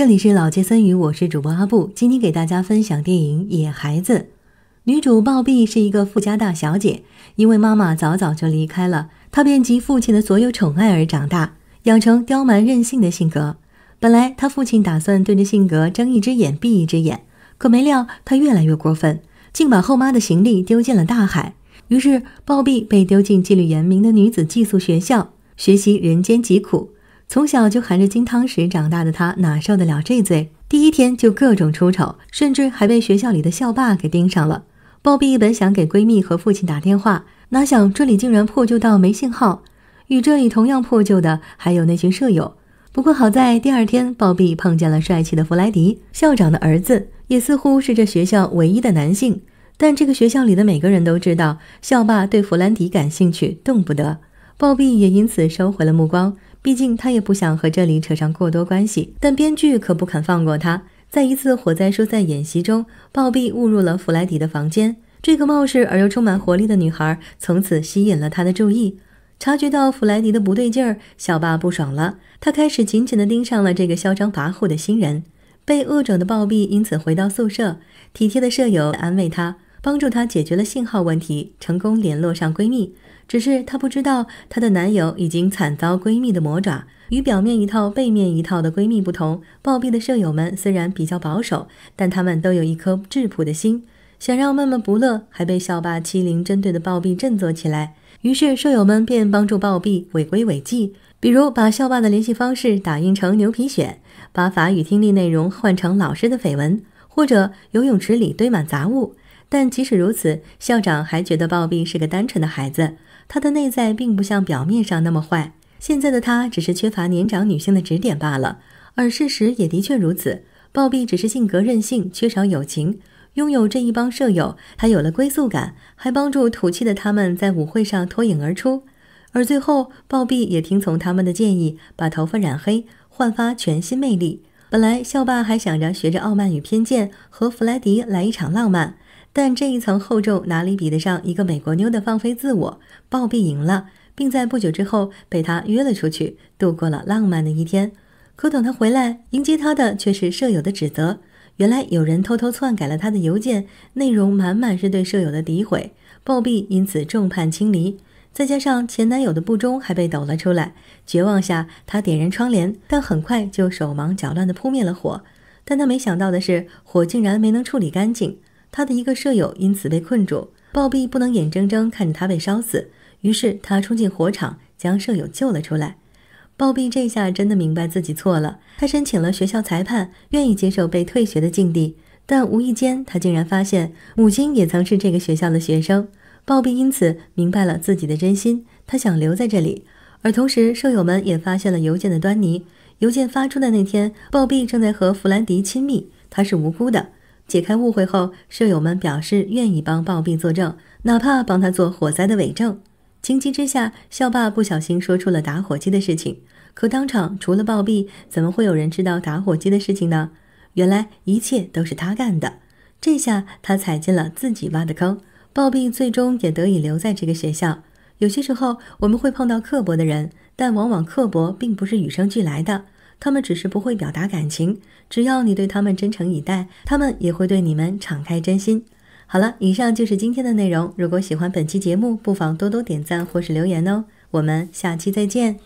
这里是老杰森与我是主播阿布，今天给大家分享电影《野孩子》。女主鲍碧是一个富家大小姐，因为妈妈早早就离开了，她便集父亲的所有宠爱而长大，养成刁蛮任性的性格。本来她父亲打算对着性格睁一只眼闭一只眼，可没料她越来越过分，竟把后妈的行李丢进了大海。于是鲍碧被丢进纪律严明的女子寄宿学校，学习人间疾苦。从小就含着金汤匙长大的他，哪受得了这罪？第一天就各种出丑，甚至还被学校里的校霸给盯上了。鲍比本想给闺蜜和父亲打电话，哪想这里竟然破旧到没信号。与这里同样破旧的，还有那群舍友。不过好在第二天，鲍比碰见了帅气的弗莱迪，校长的儿子，也似乎是这学校唯一的男性。但这个学校里的每个人都知道，校霸对弗兰迪感兴趣，动不得。鲍比也因此收回了目光。毕竟他也不想和这里扯上过多关系，但编剧可不肯放过他。在一次火灾疏散演习中，暴毙误入了弗莱迪的房间。这个冒失而又充满活力的女孩，从此吸引了他的注意。察觉到弗莱迪的不对劲儿，小爸不爽了，他开始紧紧地盯上了这个嚣张跋扈的新人。被恶整的暴毙因此回到宿舍，体贴的舍友安慰他。帮助她解决了信号问题，成功联络上闺蜜。只是她不知道，她的男友已经惨遭闺蜜的魔爪。与表面一套背面一套的闺蜜不同，暴毙的舍友们虽然比较保守，但他们都有一颗质朴的心。想让闷闷不乐还被校霸欺凌针对的暴毙振作起来，于是舍友们便帮助暴毙违规违纪，比如把校霸的联系方式打印成牛皮癣，把法语听力内容换成老师的绯闻，或者游泳池里堆满杂物。但即使如此，校长还觉得鲍比是个单纯的孩子，他的内在并不像表面上那么坏。现在的他只是缺乏年长女性的指点罢了，而事实也的确如此。鲍比只是性格任性，缺少友情，拥有这一帮舍友，他有了归宿感，还帮助土气的他们在舞会上脱颖而出。而最后，鲍比也听从他们的建议，把头发染黑，焕发全新魅力。本来校霸还想着学着傲慢与偏见和弗莱迪来一场浪漫。但这一层厚重哪里比得上一个美国妞的放飞自我？鲍比赢了，并在不久之后被他约了出去，度过了浪漫的一天。可等他回来，迎接他的却是舍友的指责。原来有人偷偷篡改了他的邮件，内容满满是对舍友的诋毁。鲍比因此众叛亲离，再加上前男友的不忠，还被抖了出来。绝望下，他点燃窗帘，但很快就手忙脚乱地扑灭了火。但他没想到的是，火竟然没能处理干净。他的一个舍友因此被困住，鲍毙不能眼睁睁看着他被烧死，于是他冲进火场将舍友救了出来。鲍毙这下真的明白自己错了，他申请了学校裁判，愿意接受被退学的境地。但无意间，他竟然发现母亲也曾是这个学校的学生。鲍毙因此明白了自己的真心，他想留在这里。而同时，舍友们也发现了邮件的端倪。邮件发出的那天，鲍毙正在和弗兰迪亲密，他是无辜的。解开误会后，舍友们表示愿意帮暴毙作证，哪怕帮他做火灾的伪证。情急之下，校霸不小心说出了打火机的事情。可当场除了暴毙，怎么会有人知道打火机的事情呢？原来一切都是他干的。这下他踩进了自己挖的坑。暴毙最终也得以留在这个学校。有些时候我们会碰到刻薄的人，但往往刻薄并不是与生俱来的。他们只是不会表达感情，只要你对他们真诚以待，他们也会对你们敞开真心。好了，以上就是今天的内容。如果喜欢本期节目，不妨多多点赞或是留言哦。我们下期再见。